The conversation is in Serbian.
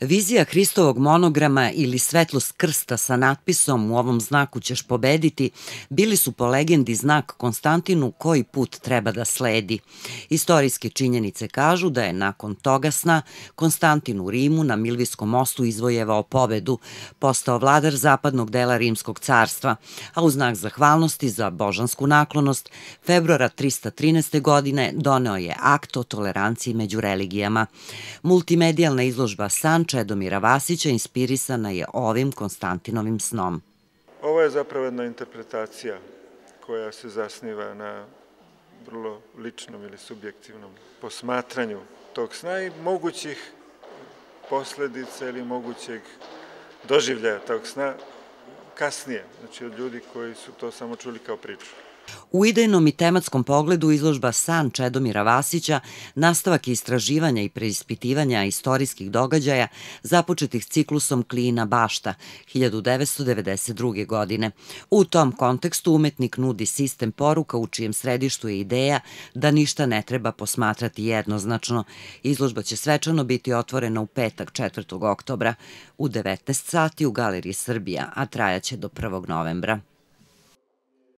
Vizija Hristovog monograma ili svetlost krsta sa natpisom u ovom znaku ćeš pobediti bili su po legendi znak Konstantinu koji put treba da sledi. Istorijske činjenice kažu da je nakon toga sna Konstantin u Rimu na Milvijskom mostu izvojevao pobedu, postao vladar zapadnog dela Rimskog carstva, a u znak zahvalnosti za božansku naklonost februara 313. godine doneo je akt o toleranciji među religijama. Multimedijalna izložba San Čedomira Vasića inspirisana je ovim Konstantinovim snom. Ovo je zapravo jedna interpretacija koja se zasniva na vrlo ličnom ili subjektivnom posmatranju tog sna i mogućih posledica ili mogućeg doživljaja tog sna kasnije, znači od ljudi koji su to samo čuli kao priču. U idejnom i tematskom pogledu izložba San Čedomira Vasića, nastavak istraživanja i preispitivanja istorijskih događaja započetih ciklusom Klina Bašta 1992. godine. U tom kontekstu umetnik nudi sistem poruka u čijem središtu je ideja da ništa ne treba posmatrati jednoznačno. Izložba će svečano biti otvorena u petak 4. oktobra u 19 sati u Galeriji Srbija, a trajaće do 1. novembra.